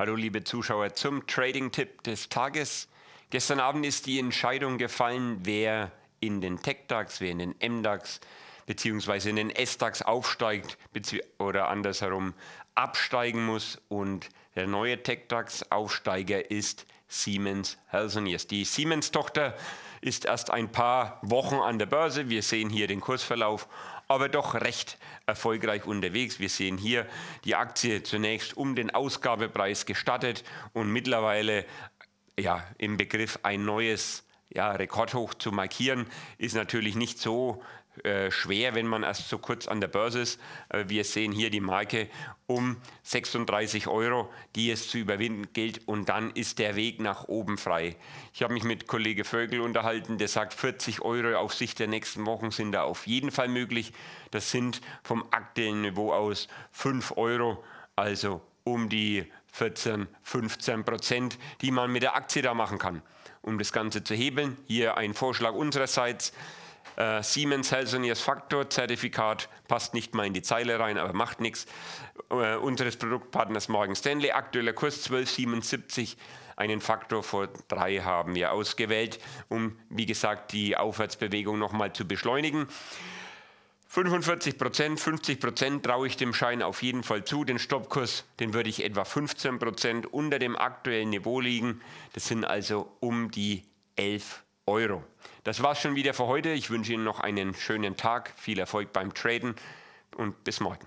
Hallo liebe Zuschauer zum Trading-Tipp des Tages. Gestern Abend ist die Entscheidung gefallen, wer in den Tech-DAX, wer in den M-DAX beziehungsweise in den S-DAX aufsteigt oder andersherum absteigen muss. Und der neue Tech-DAX-Aufsteiger ist Siemens Healthineers. Die Siemens-Tochter ist erst ein paar Wochen an der Börse. Wir sehen hier den Kursverlauf aber doch recht erfolgreich unterwegs. Wir sehen hier die Aktie zunächst um den Ausgabepreis gestattet und mittlerweile ja, im Begriff ein neues ja, rekordhoch zu markieren, ist natürlich nicht so äh, schwer, wenn man erst so kurz an der Börse ist. Aber äh, wir sehen hier die Marke um 36 Euro, die es zu überwinden gilt. Und dann ist der Weg nach oben frei. Ich habe mich mit Kollege Vögel unterhalten, der sagt, 40 Euro auf Sicht der nächsten Wochen sind da auf jeden Fall möglich. Das sind vom aktuellen Niveau aus 5 Euro. Also um die 14, 15 Prozent, die man mit der Aktie da machen kann. Um das Ganze zu hebeln, hier ein Vorschlag unsererseits. Äh, Siemens Helsonius Faktor Zertifikat passt nicht mal in die Zeile rein, aber macht nichts. Äh, unseres Produktpartners Morgan Stanley, aktueller Kurs 12,77. Einen Faktor vor drei haben wir ausgewählt, um, wie gesagt, die Aufwärtsbewegung nochmal zu beschleunigen. 45 Prozent, 50 Prozent traue ich dem Schein auf jeden Fall zu. Den Stoppkurs, den würde ich etwa 15 Prozent unter dem aktuellen Niveau liegen. Das sind also um die 11 Euro. Das war's schon wieder für heute. Ich wünsche Ihnen noch einen schönen Tag, viel Erfolg beim Traden und bis morgen.